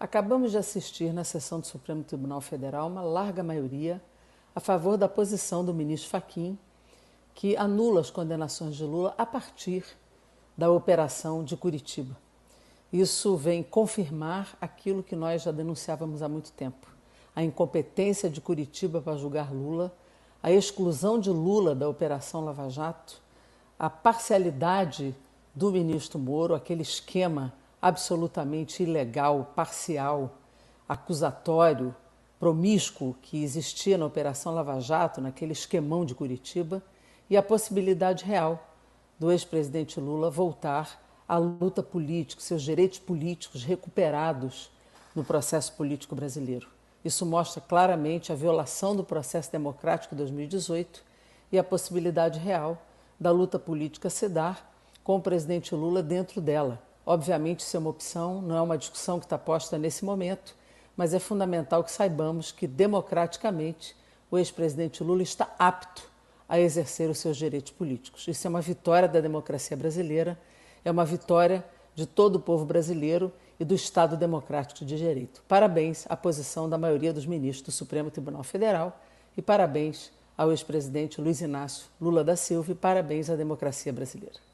Acabamos de assistir na sessão do Supremo Tribunal Federal uma larga maioria a favor da posição do ministro Faquim, que anula as condenações de Lula a partir da operação de Curitiba. Isso vem confirmar aquilo que nós já denunciávamos há muito tempo: a incompetência de Curitiba para julgar Lula, a exclusão de Lula da Operação Lava Jato, a parcialidade do ministro Moro, aquele esquema absolutamente ilegal, parcial, acusatório, promíscuo que existia na Operação Lava Jato, naquele esquemão de Curitiba, e a possibilidade real do ex-presidente Lula voltar à luta política, seus direitos políticos recuperados no processo político brasileiro. Isso mostra claramente a violação do processo democrático de 2018 e a possibilidade real da luta política se dar com o presidente Lula dentro dela Obviamente, isso é uma opção, não é uma discussão que está posta nesse momento, mas é fundamental que saibamos que, democraticamente, o ex-presidente Lula está apto a exercer os seus direitos políticos. Isso é uma vitória da democracia brasileira, é uma vitória de todo o povo brasileiro e do Estado Democrático de Direito. Parabéns à posição da maioria dos ministros do Supremo Tribunal Federal e parabéns ao ex-presidente Luiz Inácio Lula da Silva e parabéns à democracia brasileira.